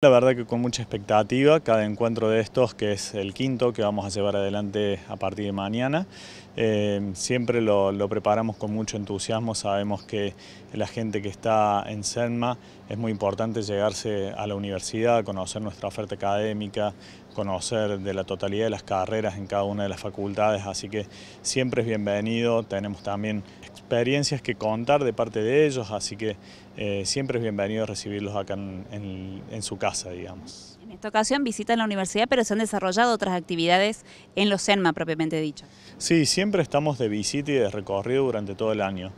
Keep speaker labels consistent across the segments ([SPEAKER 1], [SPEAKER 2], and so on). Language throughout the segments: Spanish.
[SPEAKER 1] La verdad que con mucha expectativa, cada encuentro de estos, que es el quinto que vamos a llevar adelante a partir de mañana, eh, siempre lo, preparamos con mucho entusiasmo, sabemos que la gente que está en SENMA es muy importante llegarse a la universidad, conocer nuestra oferta académica, conocer de la totalidad de las carreras en cada una de las facultades, así que siempre es bienvenido, tenemos también experiencias que contar de parte de ellos, así que eh, siempre es bienvenido recibirlos acá en su casa.
[SPEAKER 2] En esta ocasión visitan la universidad, pero se han desarrollado otras actividades en los CENMA propiamente dicho.
[SPEAKER 1] Sí, siempre estamos de visita y de recorrido durante todo el año,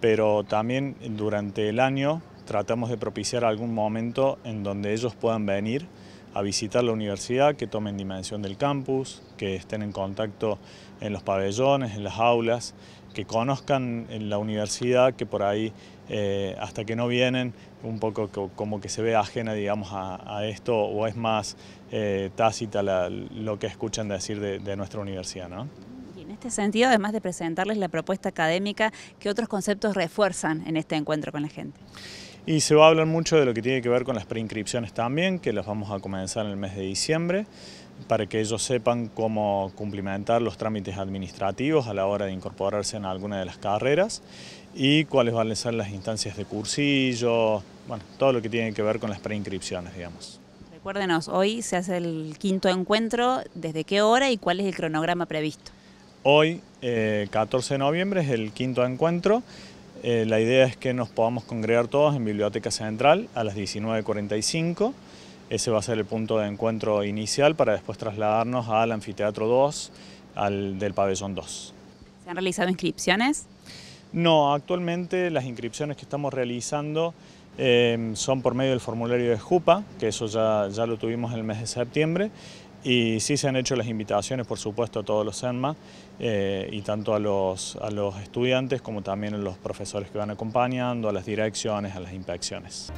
[SPEAKER 1] pero también durante el año tratamos de propiciar algún momento en donde ellos puedan venir a visitar la universidad, que tomen dimensión del campus, que estén en contacto en los pabellones, en las aulas, que conozcan la universidad, que por ahí eh, hasta que no vienen, un poco como que se ve ajena digamos, a, esto o es más eh, tácita lo que escuchan decir de, nuestra universidad. ¿no?
[SPEAKER 2] Y en este sentido, además de presentarles la propuesta académica, ¿qué otros conceptos refuerzan en este encuentro con la gente?
[SPEAKER 1] Y se va a hablar mucho de lo que tiene que ver con las preinscripciones también, que las vamos a comenzar en el mes de diciembre, para que ellos sepan cómo cumplimentar los trámites administrativos a la hora de incorporarse en alguna de las carreras y cuáles van a ser las instancias de cursillo, bueno, todo lo que tiene que ver con las preinscripciones, digamos.
[SPEAKER 2] Recuérdenos, hoy se hace el quinto encuentro, ¿desde qué hora y cuál es el cronograma previsto?
[SPEAKER 1] Hoy, 14 eh, de noviembre, es el quinto encuentro eh, la idea es que nos podamos congregar todos en Biblioteca Central a las 19.45. Ese va a ser el punto de encuentro inicial para después trasladarnos al Anfiteatro 2, al del Pabellón 2.
[SPEAKER 2] ¿Se han realizado inscripciones?
[SPEAKER 1] No, actualmente las inscripciones que estamos realizando eh, son por medio del formulario de JUPA, que eso ya, ya lo tuvimos en el mes de septiembre, y sí se han hecho las invitaciones, por supuesto, a todos los ENMA, eh, y tanto a los, a los estudiantes como también a los profesores que van acompañando, a las direcciones, a las inspecciones.